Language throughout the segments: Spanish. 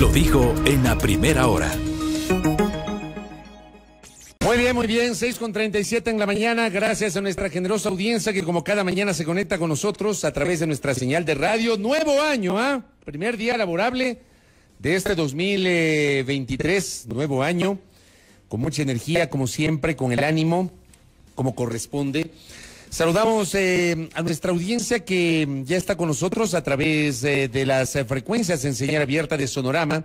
Lo dijo en la primera hora. Muy bien, muy bien, 6 con 37 en la mañana, gracias a nuestra generosa audiencia que como cada mañana se conecta con nosotros a través de nuestra señal de radio. Nuevo año, ¿ah? Primer día laborable de este 2023, nuevo año, con mucha energía, como siempre, con el ánimo, como corresponde. Saludamos eh, a nuestra audiencia que ya está con nosotros a través eh, de las eh, frecuencias en señal abierta de Sonorama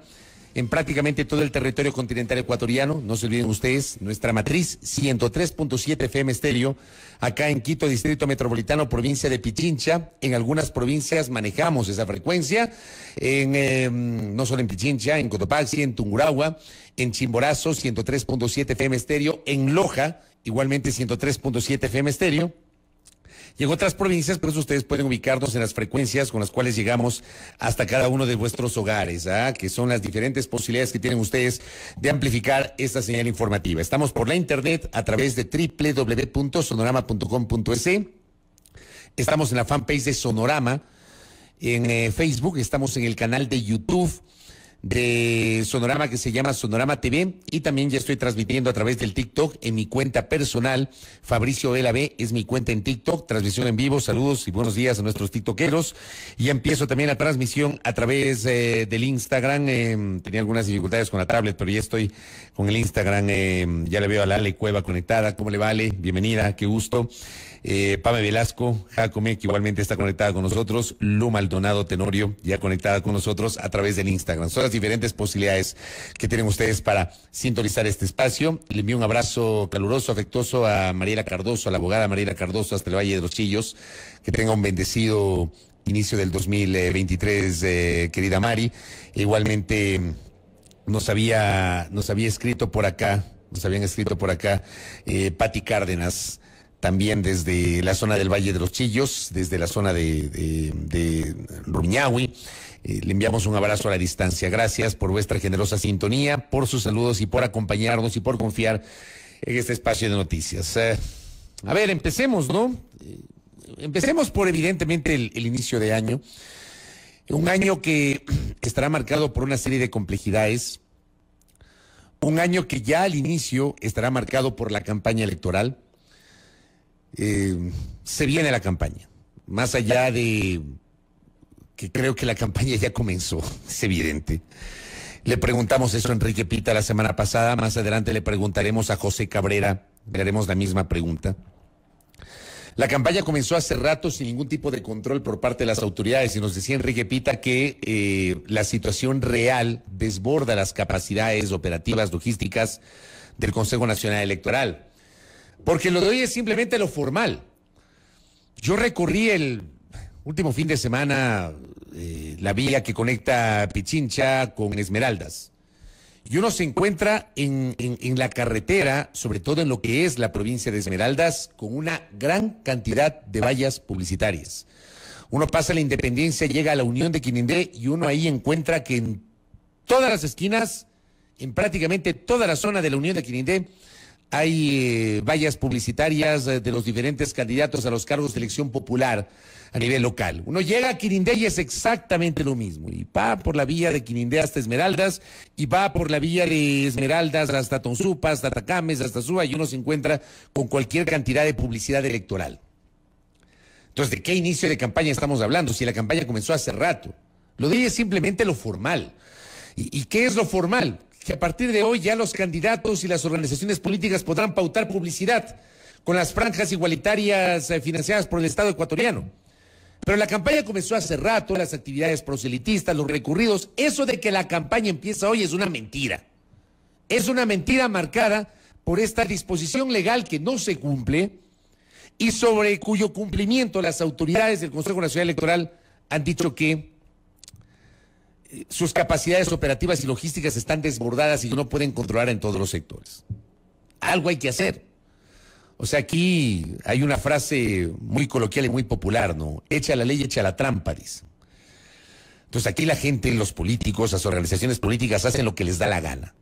en prácticamente todo el territorio continental ecuatoriano. No se olviden ustedes, nuestra matriz 103.7 FM estéreo, acá en Quito, Distrito Metropolitano, provincia de Pichincha. En algunas provincias manejamos esa frecuencia, en, no solo en Pichincha, en Cotopaxi, en Tungurahua, en Chimborazo 103.7 FM estéreo, en Loja, igualmente 103.7 FM estéreo y en otras provincias, pero eso ustedes pueden ubicarnos en las frecuencias con las cuales llegamos hasta cada uno de vuestros hogares, ¿ah? que son las diferentes posibilidades que tienen ustedes de amplificar esta señal informativa. Estamos por la internet a través de www.sonorama.com.es. Estamos en la fanpage de Sonorama. En eh, Facebook estamos en el canal de YouTube de Sonorama que se llama Sonorama TV y también ya estoy transmitiendo a través del TikTok en mi cuenta personal. Fabricio B es mi cuenta en TikTok, transmisión en vivo, saludos y buenos días a nuestros TikTokeros. Y empiezo también la transmisión a través eh, del Instagram. Eh, tenía algunas dificultades con la tablet, pero ya estoy con el Instagram. Eh, ya le veo a Lale Cueva conectada. ¿Cómo le vale? Bienvenida, qué gusto. Eh, Pame Velasco, Jacome, que igualmente está conectada con nosotros, Lu Maldonado Tenorio, ya conectada con nosotros a través del Instagram. Son las diferentes posibilidades que tienen ustedes para sintonizar este espacio. Le envío un abrazo caluroso, afectuoso a Mariela Cardoso, a la abogada Mariela Cardoso, hasta el Valle de los Chillos. Que tenga un bendecido inicio del 2023, eh, querida Mari. Igualmente nos había, nos había escrito por acá, nos habían escrito por acá eh, Patti Cárdenas también desde la zona del Valle de los Chillos, desde la zona de, de, eh, le enviamos un abrazo a la distancia. Gracias por vuestra generosa sintonía, por sus saludos y por acompañarnos y por confiar en este espacio de noticias. Eh, a ver, empecemos, ¿no? Eh, empecemos por evidentemente el inicio de año. Un año que estará marcado por una serie de complejidades. Un año que ya al inicio estará marcado por la campaña electoral eh, se viene la campaña. Más allá de que creo que la campaña ya comenzó, es evidente. Le preguntamos eso a Enrique Pita la semana pasada, más adelante le preguntaremos a José Cabrera, le haremos la misma pregunta. La campaña comenzó hace rato sin ningún tipo de control por parte de las autoridades y nos decía Enrique Pita que eh, la situación real desborda las capacidades operativas, logísticas del Consejo Nacional Electoral. Porque lo de hoy es simplemente lo formal. Yo recorrí el último fin de semana eh, la vía que conecta Pichincha con Esmeraldas. Y uno se encuentra en, la carretera, sobre todo en lo que es la provincia de Esmeraldas, con una gran cantidad de vallas publicitarias. Uno pasa la Independencia, llega a la Unión de Quinindé y uno ahí encuentra que en todas las esquinas, en prácticamente toda la zona de la Unión de Quinindé, hay eh, vallas publicitarias eh, de los diferentes candidatos a los cargos de elección popular a nivel local. Uno llega a Quirinde y es exactamente lo mismo. Y va por la vía de Quirindé hasta Esmeraldas, y va por la vía de Esmeraldas hasta Tonsupa, hasta Tacames, hasta Suba, y uno se encuentra con cualquier cantidad de publicidad electoral. Entonces, ¿de qué inicio de campaña estamos hablando? Si la campaña comenzó hace rato. Lo de ella es simplemente lo formal. ¿Y, ¿Y, qué es lo formal? que a partir de hoy ya los candidatos y las organizaciones políticas podrán pautar publicidad con las franjas igualitarias eh, financiadas por el Estado ecuatoriano. Pero la campaña comenzó hace rato, las actividades proselitistas, los recurridos, eso de que la campaña empieza hoy es una mentira. Es una mentira marcada por esta disposición legal que no se cumple y sobre cuyo cumplimiento las autoridades del Consejo Nacional Electoral han dicho que sus capacidades operativas y logísticas están desbordadas y no pueden controlar en todos los sectores. Algo hay que hacer. O sea, aquí hay una frase muy coloquial y muy popular, ¿no? Echa la ley, echa la trampa, dice. Entonces aquí la gente, los políticos, las organizaciones políticas hacen lo que les da la gana.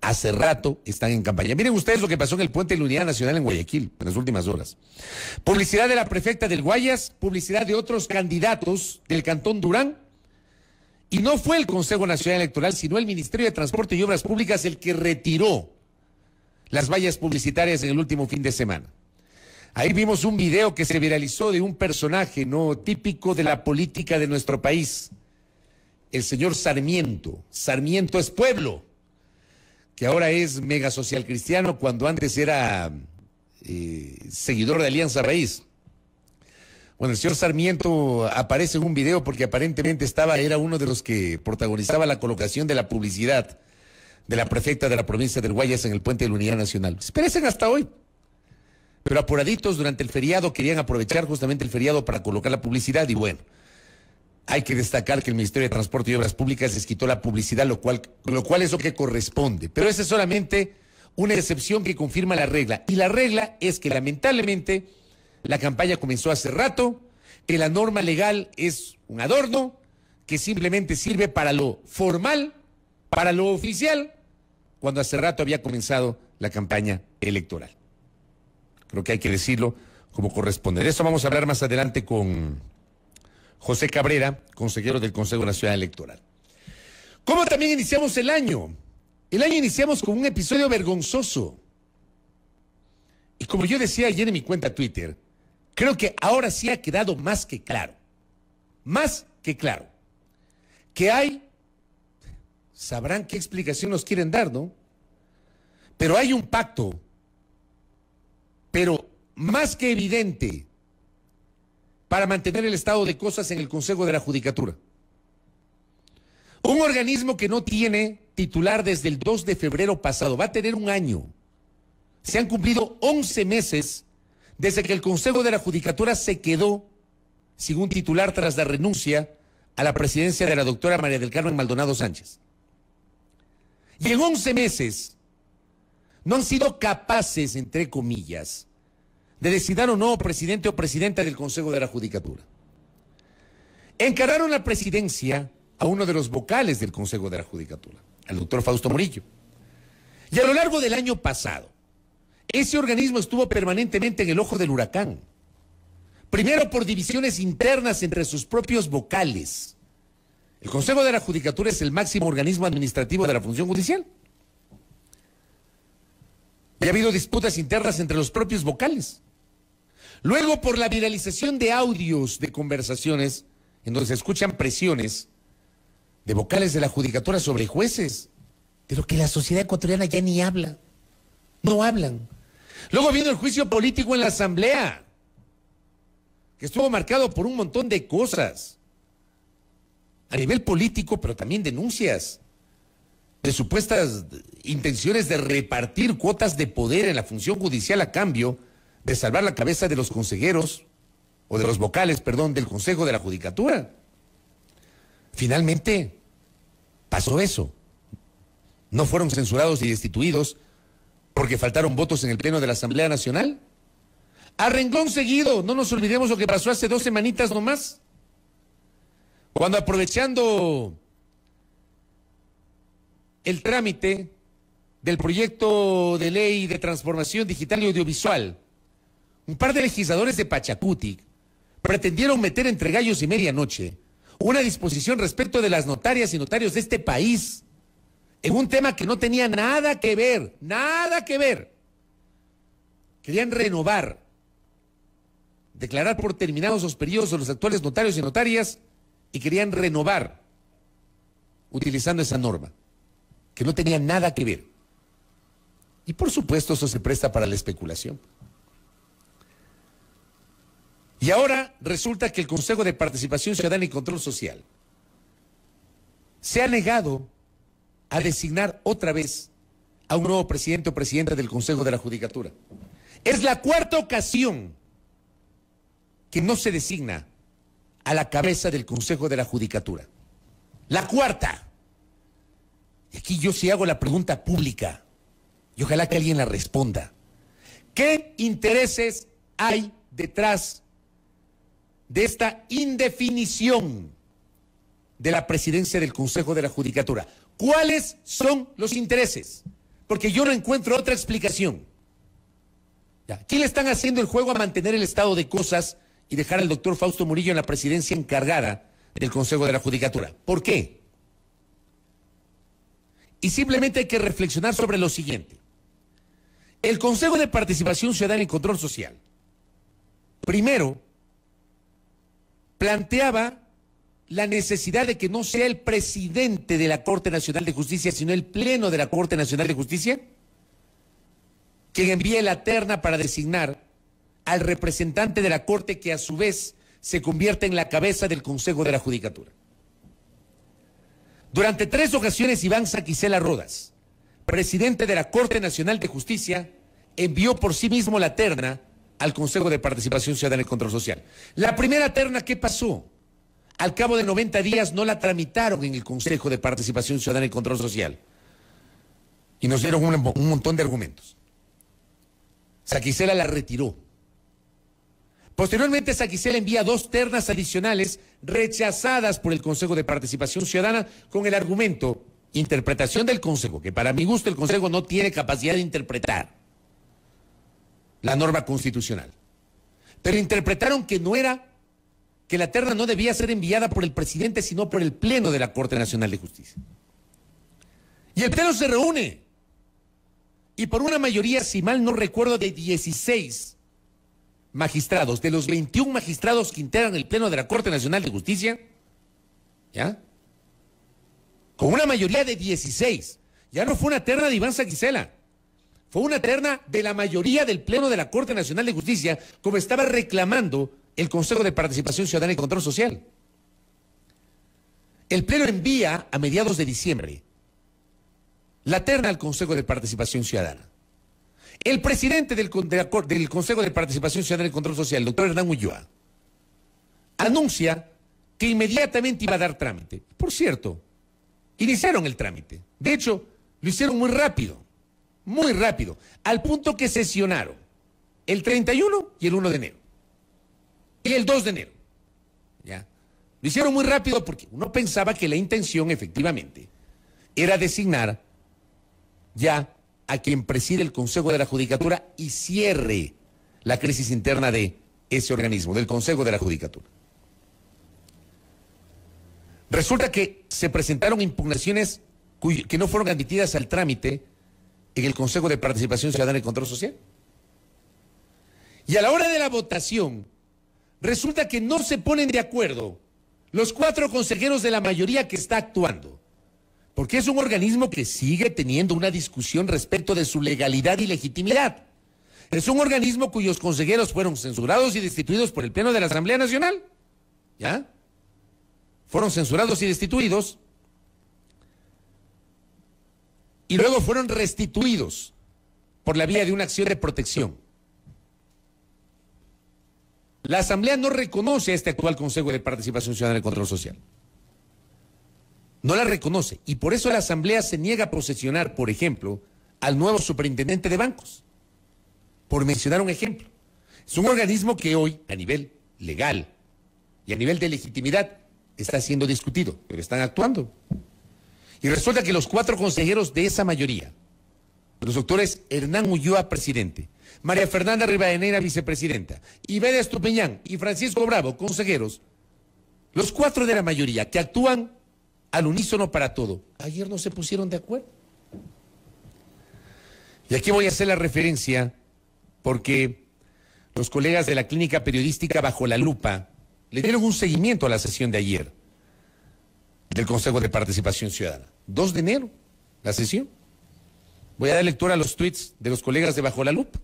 Hace rato están en campaña. Miren ustedes lo que pasó en el puente de la Unidad Nacional en Guayaquil en las últimas horas. Publicidad de la prefecta del Guayas, publicidad de otros candidatos del Cantón Durán y no fue el Consejo Nacional Electoral, sino el Ministerio de Transporte y Obras Públicas el que retiró las vallas publicitarias en el último fin de semana. Ahí vimos un video que se viralizó de un personaje no típico de la política de nuestro país, el señor Sarmiento. Sarmiento es pueblo, que ahora es mega social cristiano cuando antes era eh, seguidor de Alianza Raíz. Bueno, el señor Sarmiento aparece en un video porque aparentemente estaba, era uno de los que protagonizaba la colocación de la publicidad de la prefecta de la provincia del Guayas en el puente de la Unidad Nacional. perecen hasta hoy. Pero apuraditos durante el feriado querían aprovechar justamente el feriado para colocar la publicidad y bueno, hay que destacar que el Ministerio de Transporte y Obras Públicas les quitó la publicidad, lo cual, lo cual es lo que corresponde. Pero esa es solamente una excepción que confirma la regla. Y la regla es que lamentablemente la campaña comenzó hace rato, que la norma legal es un adorno, que simplemente sirve para lo formal, para lo oficial, cuando hace rato había comenzado la campaña electoral. Creo que hay que decirlo como corresponde. De eso vamos a hablar más adelante con José Cabrera, consejero del Consejo Nacional Electoral. ¿Cómo también iniciamos el año? El año iniciamos con un episodio vergonzoso. Y como yo decía ayer en mi cuenta Twitter, Creo que ahora sí ha quedado más que claro, más que claro, que hay, sabrán qué explicación nos quieren dar, ¿no? Pero hay un pacto, pero más que evidente, para mantener el estado de cosas en el Consejo de la Judicatura. Un organismo que no tiene titular desde el 2 de febrero pasado, va a tener un año. Se han cumplido 11 meses desde que el Consejo de la Judicatura se quedó sin un titular tras la renuncia a la presidencia de la doctora María del Carmen Maldonado Sánchez. Y en 11 meses no han sido capaces, entre comillas, de decidir o no presidente o presidenta del Consejo de la Judicatura. Encararon la presidencia a uno de los vocales del Consejo de la Judicatura, al doctor Fausto Murillo. Y a lo largo del año pasado, ese organismo estuvo permanentemente en el ojo del huracán. Primero por divisiones internas entre sus propios vocales. El Consejo de la Judicatura es el máximo organismo administrativo de la función judicial. Y ha habido disputas internas entre los propios vocales. Luego por la viralización de audios de conversaciones en donde se escuchan presiones de vocales de la Judicatura sobre jueces, de lo que la sociedad ecuatoriana ya ni habla. No hablan. Luego vino el juicio político en la Asamblea, que estuvo marcado por un montón de cosas, a nivel político, pero también denuncias de supuestas intenciones de repartir cuotas de poder en la función judicial a cambio de salvar la cabeza de los consejeros, o de los vocales, perdón, del Consejo de la Judicatura. Finalmente, pasó eso. No fueron censurados y destituidos porque faltaron votos en el Pleno de la Asamblea Nacional. A renglón seguido, no nos olvidemos lo que pasó hace dos semanitas nomás, cuando aprovechando el trámite del proyecto de ley de transformación digital y audiovisual, un par de legisladores de Pachacuti pretendieron meter entre gallos y medianoche una disposición respecto de las notarias y notarios de este país en un tema que no tenía nada que ver, nada que ver. Querían renovar, declarar por terminados los periodos de los actuales notarios y notarias y querían renovar utilizando esa norma, que no tenía nada que ver. Y por supuesto eso se presta para la especulación. Y ahora resulta que el Consejo de Participación Ciudadana y Control Social se ha negado a designar otra vez a un nuevo presidente o presidenta del Consejo de la Judicatura. Es la cuarta ocasión que no se designa a la cabeza del Consejo de la Judicatura. La cuarta. Y aquí yo sí hago la pregunta pública y ojalá que alguien la responda. ¿Qué intereses hay detrás de esta indefinición de la presidencia del Consejo de la Judicatura? ¿Cuáles son los intereses? Porque yo no encuentro otra explicación. Ya. ¿Qué le están haciendo el juego a mantener el estado de cosas y dejar al doctor Fausto Murillo en la presidencia encargada del Consejo de la Judicatura? ¿Por qué? Y simplemente hay que reflexionar sobre lo siguiente. El Consejo de Participación Ciudadana y Control Social, primero, planteaba la necesidad de que no sea el presidente de la Corte Nacional de Justicia, sino el pleno de la Corte Nacional de Justicia, quien envíe la terna para designar al representante de la Corte que a su vez se convierte en la cabeza del Consejo de la Judicatura. Durante tres ocasiones, Iván Saquicela Rodas, presidente de la Corte Nacional de Justicia, envió por sí mismo la terna al Consejo de Participación Ciudadana y Control Social. La primera terna, ¿qué pasó? al cabo de 90 días no la tramitaron en el Consejo de Participación Ciudadana y Control Social. Y nos dieron un, montón de argumentos. Saquicela la retiró. Posteriormente, Saquicela envía dos ternas adicionales rechazadas por el Consejo de Participación Ciudadana con el argumento, interpretación del Consejo, que para mi gusto el Consejo no tiene capacidad de interpretar la norma constitucional. Pero interpretaron que no era que la terna no debía ser enviada por el presidente, sino por el Pleno de la Corte Nacional de Justicia. Y el Pleno se reúne. Y por una mayoría, si mal no recuerdo, de 16 magistrados, de los 21 magistrados que integran el Pleno de la Corte Nacional de Justicia, ¿ya? Con una mayoría de 16. Ya no fue una terna de Iván Saquicela. Fue una terna de la mayoría del Pleno de la Corte Nacional de Justicia, como estaba reclamando el Consejo de Participación Ciudadana y Control Social. El Pleno envía a mediados de diciembre la terna al Consejo de Participación Ciudadana. El presidente del, del Consejo de Participación Ciudadana y Control Social, el doctor Hernán Ulloa, anuncia que inmediatamente iba a dar trámite. Por cierto, iniciaron el trámite. De hecho, lo hicieron muy rápido, muy rápido, al punto que sesionaron el 31 y el 1 de enero el 2 de enero. ¿Ya? Lo hicieron muy rápido porque uno pensaba que la intención efectivamente era designar ya a quien preside el Consejo de la Judicatura y cierre la crisis interna de ese organismo, del Consejo de la Judicatura. Resulta que se presentaron impugnaciones que no fueron admitidas al trámite en el Consejo de Participación Ciudadana y Control Social. Y a la hora de la votación, resulta que no se ponen de acuerdo los cuatro consejeros de la mayoría que está actuando, porque es un organismo que sigue teniendo una discusión respecto de su legalidad y legitimidad. Es un organismo cuyos consejeros fueron censurados y destituidos por el Pleno de la Asamblea Nacional. ¿Ya? Fueron censurados y destituidos. Y luego fueron restituidos por la vía de una acción de protección. La Asamblea no reconoce a este actual Consejo de Participación Ciudadana el Control Social. No la reconoce. Y por eso la Asamblea se niega a procesionar, por ejemplo, al nuevo superintendente de bancos. Por mencionar un ejemplo. Es un organismo que hoy, a nivel legal y a nivel de legitimidad, está siendo discutido, pero están actuando. Y resulta que los cuatro consejeros de esa mayoría, los doctores Hernán Ulloa, presidente, María Fernanda Rivadeneira, vicepresidenta, Iberia Estupiñán y Francisco Bravo, consejeros, los cuatro de la mayoría que actúan al unísono para todo, ayer no se pusieron de acuerdo. Y aquí voy a hacer la referencia porque los colegas de la clínica periodística Bajo la Lupa le dieron un seguimiento a la sesión de ayer del Consejo de Participación Ciudadana. 2 de enero, la sesión. Voy a dar lectura a los tweets de los colegas de Bajo la Lupa.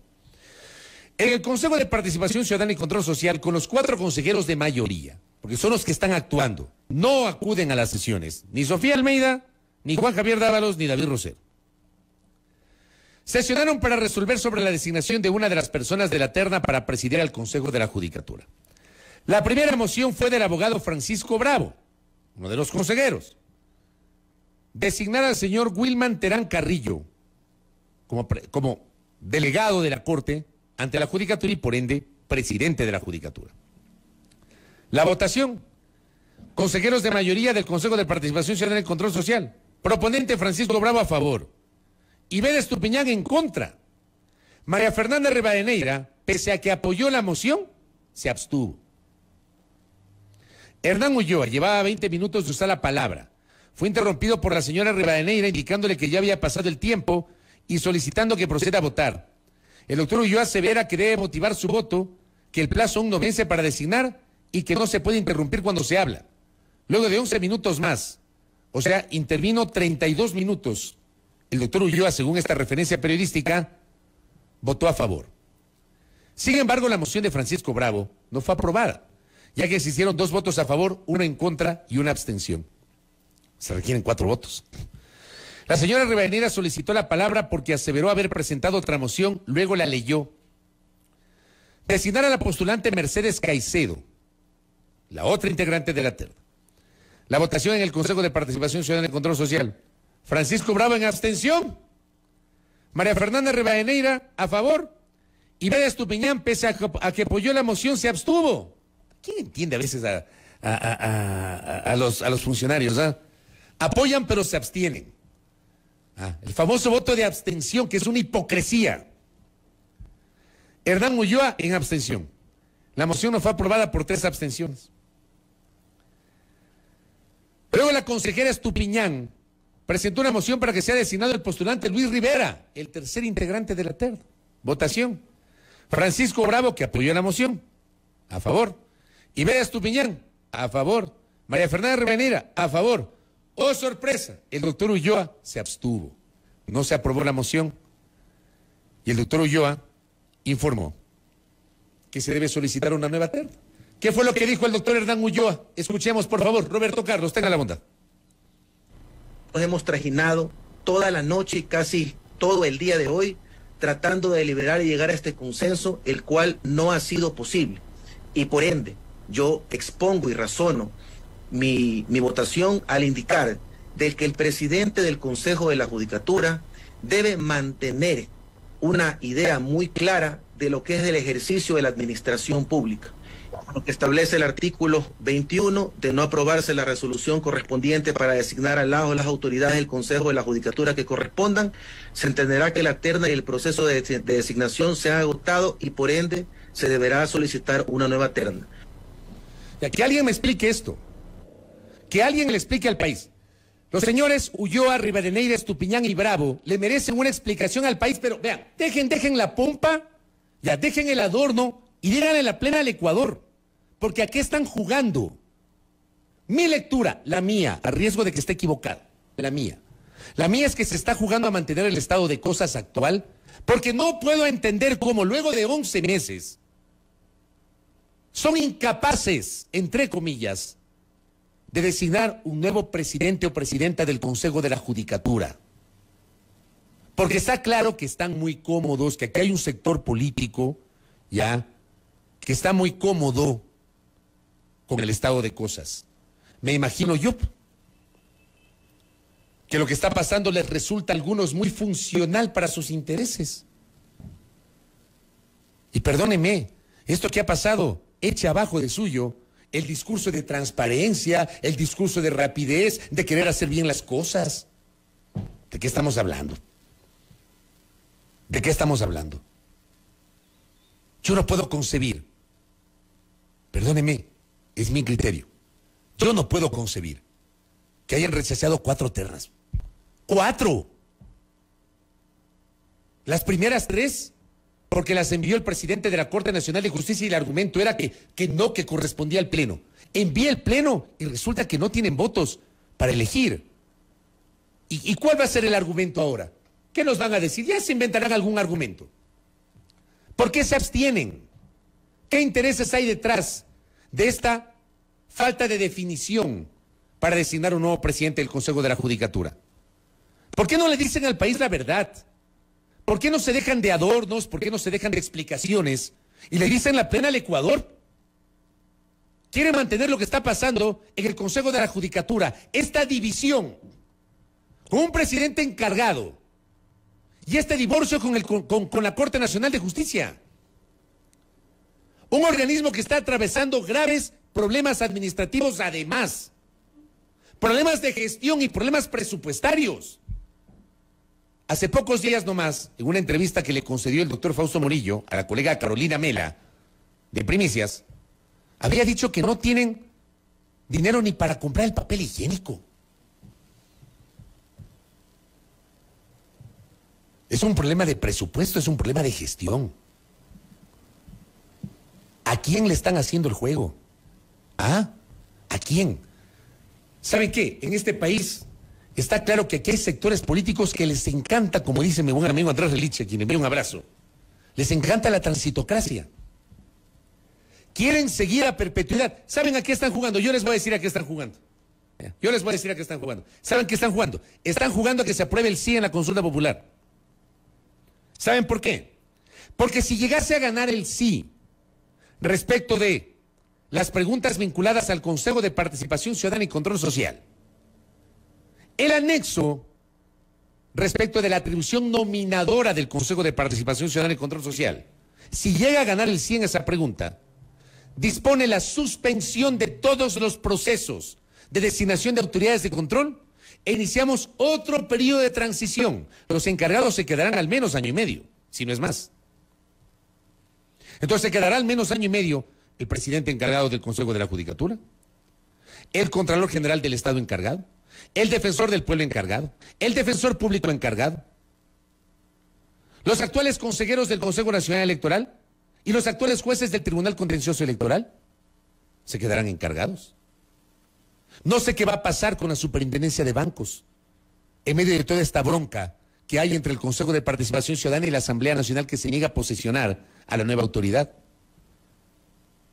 En el Consejo de Participación Ciudadana y Control Social, con los cuatro consejeros de mayoría, porque son los que están actuando, no acuden a las sesiones, ni Sofía Almeida, ni Juan Javier Dávalos, ni David Rosero. Sesionaron para resolver sobre la designación de una de las personas de la terna para presidir al Consejo de la Judicatura. La primera moción fue del abogado Francisco Bravo, uno de los consejeros, designar al señor Wilman Terán Carrillo como, como delegado de la Corte ante la Judicatura y por ende presidente de la Judicatura. La votación. Consejeros de mayoría del Consejo de Participación Ciudadana y Control Social. Proponente Francisco Bravo a favor. Iber Estupiñán en contra. María Fernanda Rivadeneira, pese a que apoyó la moción, se abstuvo. Hernán Ulloa llevaba 20 minutos de usar la palabra. Fue interrumpido por la señora Rivadeneira indicándole que ya había pasado el tiempo y solicitando que proceda a votar. El doctor Ulloa verá que debe motivar su voto, que el plazo aún no vence para designar y que no se puede interrumpir cuando se habla. Luego de 11 minutos más, o sea, intervino 32 minutos, el doctor Ulloa, según esta referencia periodística, votó a favor. Sin embargo, la moción de Francisco Bravo no fue aprobada, ya que se hicieron dos votos a favor, uno en contra y una abstención. Se requieren cuatro votos. La señora Rivadeneira solicitó la palabra porque aseveró haber presentado otra moción, luego la leyó. Designar a la postulante Mercedes Caicedo, la otra integrante de la terna. La votación en el Consejo de Participación Ciudadana y Control Social. Francisco Bravo en abstención. María Fernanda Rivadeneira a favor. Y Estupiñán, pese a, que, apoyó la moción, se abstuvo. ¿Quién entiende a veces a, los, funcionarios? Ah? Apoyan pero se abstienen. Ah. el famoso voto de abstención, que es una hipocresía. Hernán Ulloa en abstención. La moción no fue aprobada por tres abstenciones. Luego la consejera Estupiñán presentó una moción para que sea designado el postulante Luis Rivera, el tercer integrante de la TER. Votación. Francisco Bravo, que apoyó la moción. A favor. vera Estupiñán, a favor. María Fernanda Revenira a favor. Oh, sorpresa, el doctor Ulloa se abstuvo. No se aprobó la moción. Y el doctor Ulloa informó que se debe solicitar una nueva terna. ¿Qué fue lo que dijo el doctor Hernán Ulloa? Escuchemos, por favor. Roberto Carlos, tenga la bondad. Nos hemos trajinado toda la noche y casi todo el día de hoy tratando de deliberar y llegar a este consenso, el cual no ha sido posible. Y por ende, yo expongo y razono mi, votación al indicar del que el presidente del Consejo de la Judicatura debe mantener una idea muy clara de lo que es el ejercicio de la administración pública, lo que establece el artículo 21 de no aprobarse la resolución correspondiente para designar al lado las autoridades del Consejo de la Judicatura que correspondan, se entenderá que la terna y el proceso de, designación se ha agotado y por ende se deberá solicitar una nueva terna. Ya que alguien me explique esto. Que alguien le explique al país. Los señores a Rivadeneira, Estupiñán y Bravo le merecen una explicación al país, pero vean, dejen, dejen la pompa, ya dejen el adorno y díganle la plena al Ecuador, porque aquí están jugando. Mi lectura, la mía, a riesgo de que esté equivocada, la mía. La mía es que se está jugando a mantener el estado de cosas actual, porque no puedo entender cómo luego de 11 meses son incapaces, entre comillas, de designar un nuevo presidente o presidenta del Consejo de la Judicatura. Porque está claro que están muy cómodos, que aquí hay un sector político, ya, que está muy cómodo con el estado de cosas. Me imagino yo que lo que está pasando les resulta a algunos muy funcional para sus intereses. Y perdóneme, esto que ha pasado, eche abajo de suyo el discurso de transparencia, el discurso de rapidez, de querer hacer bien las cosas. ¿De qué estamos hablando? ¿De qué estamos hablando? Yo no puedo concebir, perdóneme, es mi criterio, yo no puedo concebir que hayan rechazado cuatro terras. ¡Cuatro! Las primeras tres porque las envió el presidente de la Corte Nacional de Justicia y el argumento era que, no, que correspondía al Pleno. Envía el Pleno y resulta que no tienen votos para elegir. ¿Y, ¿Y, cuál va a ser el argumento ahora? ¿Qué nos van a decir? Ya se inventarán algún argumento. ¿Por qué se abstienen? ¿Qué intereses hay detrás de esta falta de definición para designar un nuevo presidente del Consejo de la Judicatura? ¿Por qué no le dicen al país la verdad? ¿Por qué no se dejan de adornos? ¿Por qué no se dejan de explicaciones? Y le dicen la pena al Ecuador. Quiere mantener lo que está pasando en el Consejo de la Judicatura, esta división, con un presidente encargado y este divorcio con, el, con la Corte Nacional de Justicia. Un organismo que está atravesando graves problemas administrativos además, problemas de gestión y problemas presupuestarios. Hace pocos días nomás, en una entrevista que le concedió el doctor Fausto Morillo a la colega Carolina Mela, de Primicias, había dicho que no tienen dinero ni para comprar el papel higiénico. Es un problema de presupuesto, es un problema de gestión. ¿A quién le están haciendo el juego? ¿Ah? ¿A quién? ¿Saben qué? En este país Está claro que aquí hay sectores políticos que les encanta, como dice mi buen amigo Andrés Reliche, a quien envío un abrazo, les encanta la transitocracia. Quieren seguir a perpetuidad. ¿Saben a qué están jugando? Yo les voy a decir a qué están jugando. Yo les voy a decir a qué están jugando. ¿Saben qué están jugando? Están jugando a que se apruebe el sí en la consulta popular. ¿Saben por qué? Porque si llegase a ganar el sí respecto de las preguntas vinculadas al Consejo de Participación Ciudadana y Control Social, el anexo respecto de la atribución nominadora del Consejo de Participación Ciudadana y Control Social, si llega a ganar el 100 esa pregunta, dispone la suspensión de todos los procesos de designación de autoridades de control e iniciamos otro periodo de transición. Los encargados se quedarán al menos año y medio, si no es más. Entonces se quedará al menos año y medio el presidente encargado del Consejo de la Judicatura, el Contralor General del Estado encargado, el defensor del pueblo encargado, el defensor público encargado, los actuales consejeros del Consejo Nacional Electoral y los actuales jueces del Tribunal Contencioso Electoral se quedarán encargados. No sé qué va a pasar con la superintendencia de bancos en medio de toda esta bronca que hay entre el Consejo de Participación Ciudadana y la Asamblea Nacional que se niega a posicionar a la nueva autoridad.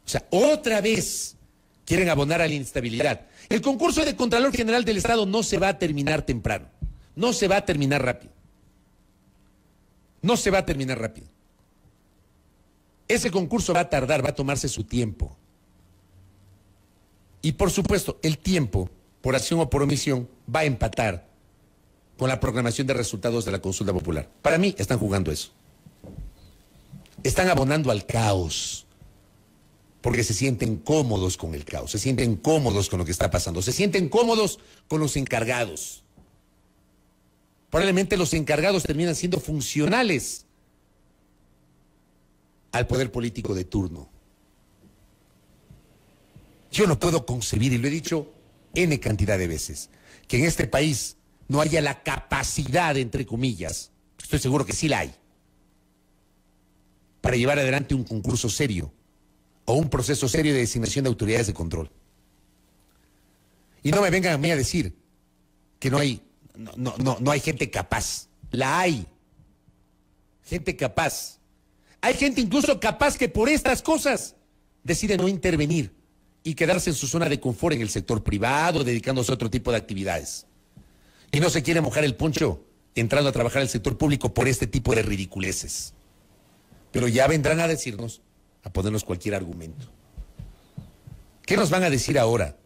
O sea, otra vez quieren abonar a la inestabilidad. El concurso de Contralor General del Estado no se va a terminar temprano, no se va a terminar rápido. No se va a terminar rápido. Ese concurso va a tardar, va a tomarse su tiempo. Y por supuesto, el tiempo, por acción o por omisión, va a empatar con la programación de resultados de la consulta popular. Para mí, están jugando eso. Están abonando al caos porque se sienten cómodos con el caos, se sienten cómodos con lo que está pasando, se sienten cómodos con los encargados. Probablemente los encargados terminan siendo funcionales al poder político de turno. Yo no puedo concebir, y lo he dicho N cantidad de veces, que en este país no haya la capacidad, entre comillas, estoy seguro que sí la hay, para llevar adelante un concurso serio o un proceso serio de designación de autoridades de control. Y no me vengan a mí a decir que no hay, no, no, no hay gente capaz. La hay. Gente capaz. Hay gente incluso capaz que por estas cosas decide no intervenir y quedarse en su zona de confort en el sector privado, dedicándose a otro tipo de actividades. Y no se quiere mojar el poncho entrando a trabajar en el sector público por este tipo de ridiculeces. Pero ya vendrán a decirnos a ponernos cualquier argumento. ¿Qué nos van a decir ahora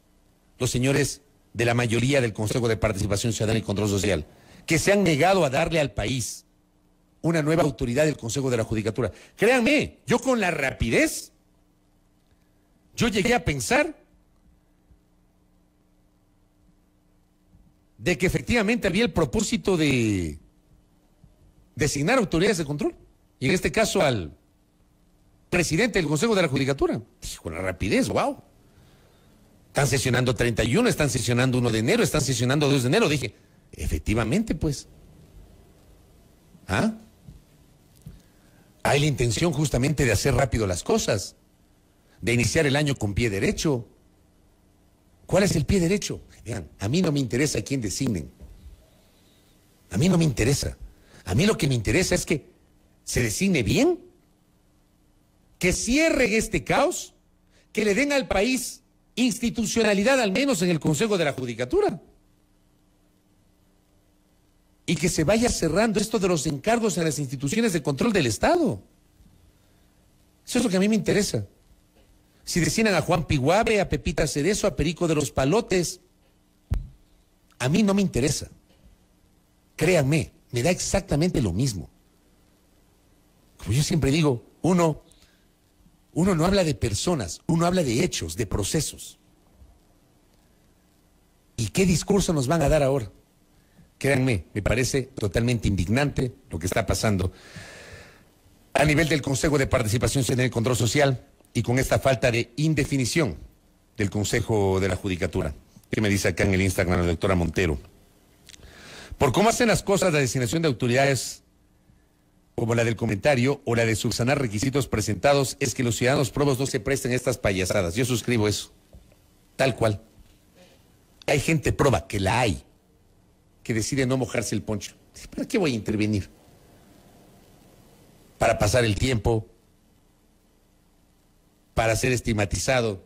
los señores de la mayoría del Consejo de Participación Ciudadana y Control Social, que se han negado a darle al país una nueva autoridad del Consejo de la Judicatura? Créanme, yo con la rapidez, yo llegué a pensar de que efectivamente había el propósito de designar autoridades de control, y en este caso al presidente del Consejo de la Judicatura. Con la rapidez, wow. Están sesionando 31, están sesionando 1 de enero, están sesionando 2 de enero. Dije, efectivamente, pues. ¿Ah? Hay la intención justamente de hacer rápido las cosas, de iniciar el año con pie derecho. ¿Cuál es el pie derecho? Vean, a mí no me interesa quién designen. A mí no me interesa. A mí lo que me interesa es que se designe bien que cierren este caos, que le den al país institucionalidad, al menos en el Consejo de la Judicatura. Y que se vaya cerrando esto de los encargos en las instituciones de control del Estado. Eso es lo que a mí me interesa. Si designan a Juan Piguave, a Pepita Cerezo, a Perico de los Palotes, a mí no me interesa. Créanme, me da exactamente lo mismo. Como yo siempre digo, uno uno no habla de personas, uno habla de hechos, de procesos. ¿Y qué discurso nos van a dar ahora? Créanme, me parece totalmente indignante lo que está pasando a nivel del Consejo de Participación en el Control Social y con esta falta de indefinición del Consejo de la Judicatura, ¿Qué me dice acá en el Instagram la doctora Montero. Por cómo hacen las cosas, la designación de autoridades como la del comentario o la de subsanar requisitos presentados, es que los ciudadanos probos no se presten estas payasadas. Yo suscribo eso. Tal cual. Hay gente proba, que la hay, que decide no mojarse el poncho. ¿Para qué voy a intervenir? Para pasar el tiempo, para ser estigmatizado.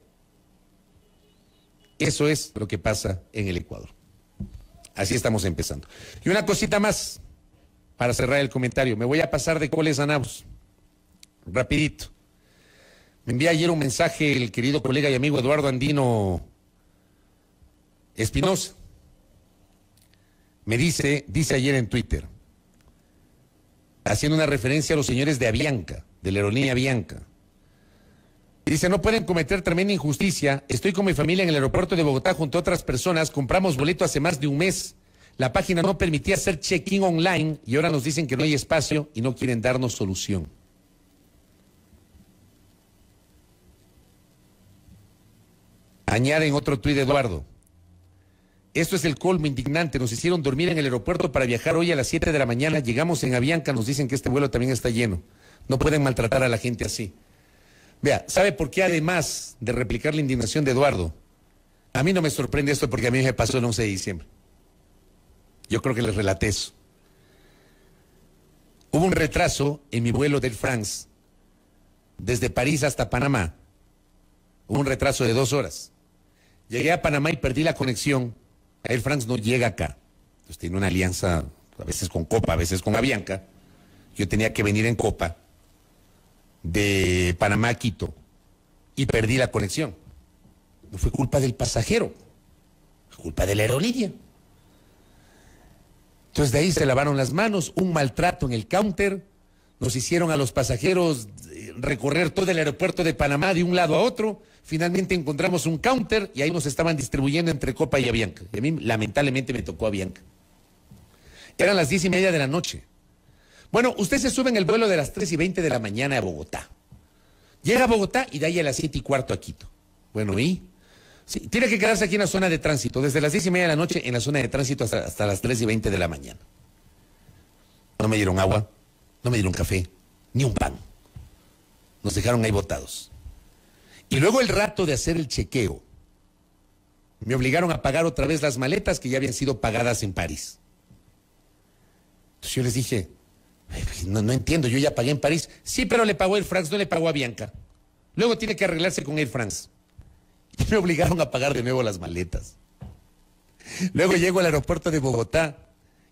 Eso es lo que pasa en el Ecuador. Así estamos empezando. Y una cosita más, para cerrar el comentario. Me voy a pasar de coles a Rapidito. Me envía ayer un mensaje el querido colega y amigo Eduardo Andino Espinosa. Me dice, dice ayer en Twitter, haciendo una referencia a los señores de Avianca, de la aerolínea Avianca. Dice, no pueden cometer tremenda injusticia. Estoy con mi familia en el aeropuerto de Bogotá junto a otras personas. Compramos boleto hace más de un mes. La página no permitía hacer check-in online y ahora nos dicen que no hay espacio y no quieren darnos solución. Añaden otro tuit de Eduardo. Esto es el colmo indignante. Nos hicieron dormir en el aeropuerto para viajar hoy a las 7 de la mañana. Llegamos en Avianca, nos dicen que este vuelo también está lleno. No pueden maltratar a la gente así. Vea, ¿sabe por qué además de replicar la indignación de Eduardo? A mí no me sorprende esto porque a mí me pasó el 11 de diciembre. Yo creo que les relaté eso. Hubo un retraso en mi vuelo del France, desde París hasta Panamá. Hubo un retraso de dos horas. Llegué a Panamá y perdí la conexión. El France no llega acá. Entonces tiene una alianza a veces con Copa, a veces con Avianca. Yo tenía que venir en Copa de Panamá a Quito y perdí la conexión. No fue culpa del pasajero, fue culpa de la aerolínea. Entonces de ahí se lavaron las manos, un maltrato en el counter, nos hicieron a los pasajeros eh, recorrer todo el aeropuerto de Panamá de un lado a otro, finalmente encontramos un counter y ahí nos estaban distribuyendo entre Copa y Avianca. Y a mí lamentablemente me tocó Avianca. Eran las diez y media de la noche. Bueno, usted se sube en el vuelo de las tres y veinte de la mañana a Bogotá. Llega a Bogotá y de ahí a las siete y cuarto a Quito. Bueno, ¿y? tiene que quedarse aquí en la zona de tránsito, desde las 10 y media de la noche en la zona de tránsito hasta, las 3 y 20 de la mañana. No me dieron agua, no me dieron café, ni un pan. Nos dejaron ahí botados. Y luego el rato de hacer el chequeo, me obligaron a pagar otra vez las maletas que ya habían sido pagadas en París. Entonces yo les dije, pues, no, entiendo, yo ya pagué en París. Sí, pero le pagó el France, no le pagó a Bianca. Luego tiene que arreglarse con Air France. me obligaron a pagar de nuevo las maletas. Luego llego al aeropuerto de Bogotá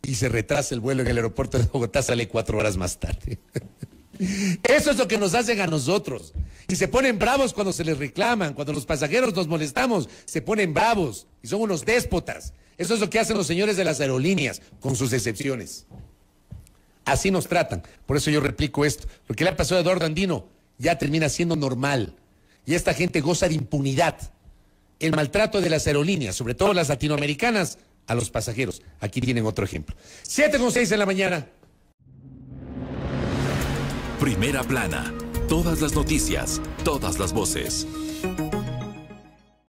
y se retrasa el vuelo en el aeropuerto de Bogotá, sale cuatro horas más tarde. Eso es lo que nos hacen a nosotros. Y se ponen bravos cuando se les reclaman, cuando los pasajeros nos molestamos, se ponen bravos y son unos déspotas. Eso es lo que hacen los señores de las aerolíneas, con sus excepciones. Así nos tratan. Por eso yo replico esto. Lo que le ha pasado a Eduardo Andino ya termina siendo normal y esta gente goza de impunidad. El maltrato de las aerolíneas, sobre todo las latinoamericanas, a los pasajeros. Aquí tienen otro ejemplo. 7 con 6 en la mañana. Primera plana. Todas las noticias, todas las voces.